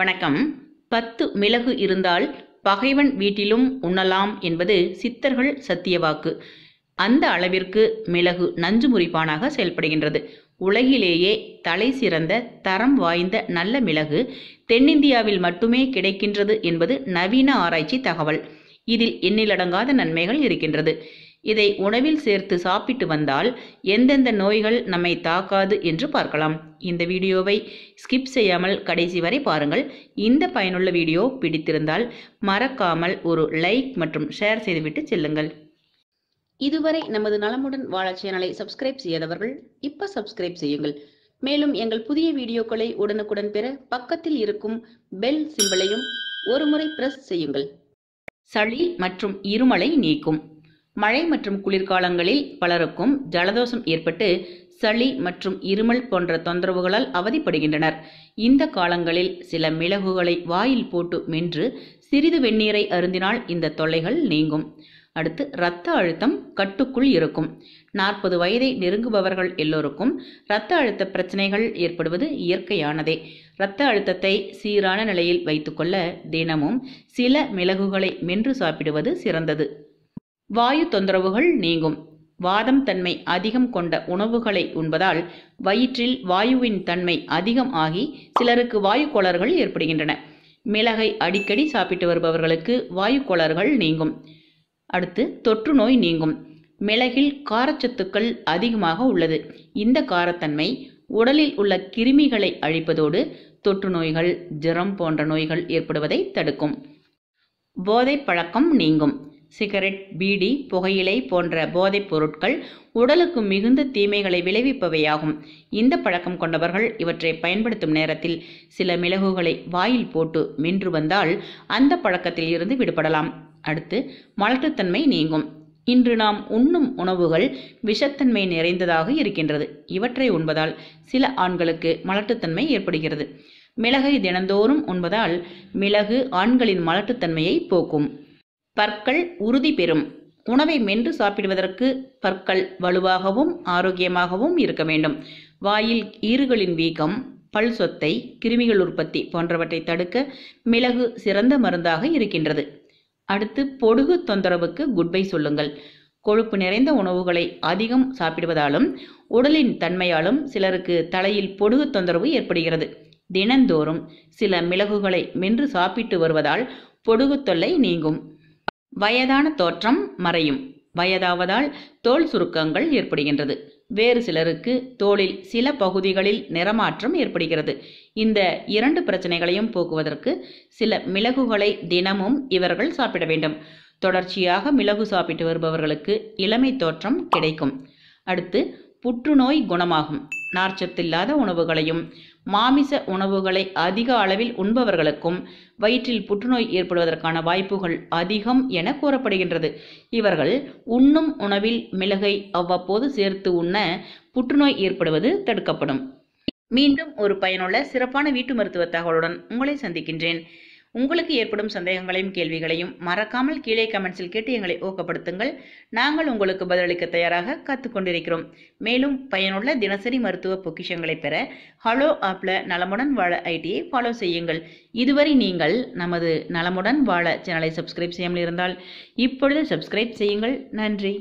வணக்கம் பத்து மிளகு இருந்தால் பகைவன் வீட்டிலும் உண்ணலாம் என்பது சித்தர்கள் வாக்கு அந்த அளவிற்கு மிளகு நஞ்சு முறிப்பானாக செயல்படுகின்றது உலகிலேயே தலை சிறந்த தரம் வாய்ந்த நல்ல மிளகு தென்னிந்தியாவில் மட்டுமே கிடைக்கின்றது என்பது நவீன ஆராய்ச்சி தகவல் இதில் எண்ணிலடங்காத நன்மைகள் இருக்கின்றது இதை உணவில் சேர்த்து சாப்பிட்டு வந்தால் எந்தெந்த நோய்கள் நம்மை தாக்காது என்று பார்க்கலாம் இந்த வீடியோவை ஸ்கிப் செய்யாமல் கடைசி வரை பாருங்கள் இந்த பயனுள்ள வீடியோ பிடித்திருந்தால் மறக்காமல் ஒரு லைக் மற்றும் ஷேர் செய்துவிட்டு செல்லுங்கள் இதுவரை நமது நலமுடன் வாழ சேனலை சப்ஸ்கிரைப் செய்யாதவர்கள் இப்போ சப்ஸ்கிரைப் செய்யுங்கள் மேலும் எங்கள் புதிய வீடியோக்களை உடனுக்குடன் பெற பக்கத்தில் இருக்கும் பெல் சிம்பிளையும் ஒருமுறை பிரஸ் செய்யுங்கள் சளி மற்றும் இருமலை நீக்கும் மழை மற்றும் குளிர்காலங்களில் பலருக்கும் ஜலதோஷம் ஏற்பட்டு சளி மற்றும் இருமல் போன்ற தொந்தரவுகளால் அவதிப்படுகின்றனர் இந்த காலங்களில் சில மிளகுகளை வாயில் போட்டு மென்று சிறிது வெந்நீரை அருந்தினால் இந்த தொல்லைகள் நீங்கும் அடுத்து இரத்த அழுத்தம் கட்டுக்குள் இருக்கும் நாற்பது வயதை நெருங்குபவர்கள் எல்லோருக்கும் இரத்த அழுத்த பிரச்சனைகள் ஏற்படுவது இயற்கையானதே இரத்த அழுத்தத்தை சீரான நிலையில் வைத்துக்கொள்ள தினமும் சில மிளகுகளை மென்று சாப்பிடுவது சிறந்தது வாயு தொந்தரவுகள் நீங்கும் வாதம் தன்மை அதிகம் கொண்ட உணவுகளை உண்பதால் வயிற்றில் வாயுவின் தன்மை அதிகம் ஆகி சிலருக்கு வாயு கோளாறுகள் ஏற்படுகின்றன மிளகை அடிக்கடி சாப்பிட்டு வருபவர்களுக்கு வாயு கோளாறுகள் நீங்கும் அடுத்து தொற்று நோய் நீங்கும் மிளகில் காரச்சத்துக்கள் அதிகமாக உள்ளது இந்த காரத்தன்மை உடலில் உள்ள கிருமிகளை அழிப்பதோடு தொற்று நோய்கள் ஜுரம் போன்ற நோய்கள் ஏற்படுவதை தடுக்கும் போதை பழக்கம் நீங்கும் சிகரெட் பீடி புகையிலை போன்ற போதைப் பொருட்கள் உடலுக்கு மிகுந்த தீமைகளை விளைவிப்பவையாகும் இந்த பழக்கம் கொண்டவர்கள் இவற்றை பயன்படுத்தும் நேரத்தில் சில மிளகுகளை வாயில் போட்டு மென்று வந்தால் அந்த பழக்கத்தில் இருந்து விடுபடலாம் அடுத்து மலட்டுத்தன்மை நீங்கும் இன்று நாம் உண்ணும் உணவுகள் விஷத்தன்மை நிறைந்ததாக இருக்கின்றது இவற்றை உண்பதால் சில ஆண்களுக்கு மலட்டுத்தன்மை ஏற்படுகிறது மிளகை தினந்தோறும் உண்பதால் மிளகு ஆண்களின் மலட்டுத்தன்மையை போக்கும் பற்கள் உறுதி பெறும் உணவை மென்று சாப்பிடுவதற்கு பற்கள் வலுவாகவும் ஆரோக்கியமாகவும் இருக்க வேண்டும் வாயில் ஈறுகளின் வீக்கம் பல் சொத்தை கிருமிகள் உற்பத்தி போன்றவற்றை தடுக்க மிளகு சிறந்த மருந்தாக இருக்கின்றது அடுத்து பொடுகு தொந்தரவுக்கு குட்பை சொல்லுங்கள் கொழுப்பு நிறைந்த உணவுகளை அதிகம் சாப்பிடுவதாலும் உடலின் தன்மையாலும் சிலருக்கு தலையில் பொடுகு தொந்தரவு ஏற்படுகிறது தினந்தோறும் சில மிளகுகளை மென்று சாப்பிட்டு வருவதால் பொடுகு தொல்லை நீங்கும் வயதான தோற்றம் மறையும் வயதாவதால் தோல் சுருக்கங்கள் ஏற்படுகின்றது வேறு சிலருக்கு தோளில் சில பகுதிகளில் நிறமாற்றம் ஏற்படுகிறது இந்த இரண்டு பிரச்சனைகளையும் போக்குவதற்கு சில மிளகுகளை தினமும் இவர்கள் சாப்பிட வேண்டும் தொடர்ச்சியாக மிளகு சாப்பிட்டு வருபவர்களுக்கு இளமை தோற்றம் கிடைக்கும் அடுத்து புற்றுநோய் குணமாகும் நார்ச்சத்தில்லாத உணவுகளையும் மாமிச உணவுகளை அதிக அளவில் உண்பவர்களுக்கும் வயிற்றில் புற்றுநோய் ஏற்படுவதற்கான வாய்ப்புகள் அதிகம் என கூறப்படுகின்றது இவர்கள் உண்ணும் உணவில் மிளகை அவ்வப்போது சேர்த்து உண்ண புற்றுநோய் ஏற்படுவது தடுக்கப்படும் மீண்டும் ஒரு பயனுள்ள சிறப்பான வீட்டு மருத்துவ தகவலுடன் உங்களை சந்திக்கின்றேன் உங்களுக்கு ஏற்படும் சந்தேகங்களையும் கேள்விகளையும் மறக்காமல் கீழே கமெண்ட்ஸில் கேட்டு எங்களை ஊக்கப்படுத்துங்கள் நாங்கள் உங்களுக்கு பதிலளிக்க தயாராக காத்துக்கொண்டிருக்கிறோம் மேலும் பயனுள்ள தினசரி மருத்துவ பொக்கிஷங்களை பெற ஹலோ ஆப்ல நலமுடன் வாழ ஐடியை ஃபாலோ செய்யுங்கள் இதுவரை நீங்கள் நமது நலமுடன் வாழ சேனலை சப்ஸ்கிரைப் செய்யாமல் இருந்தால் இப்பொழுது சப்ஸ்கிரைப் செய்யுங்கள் நன்றி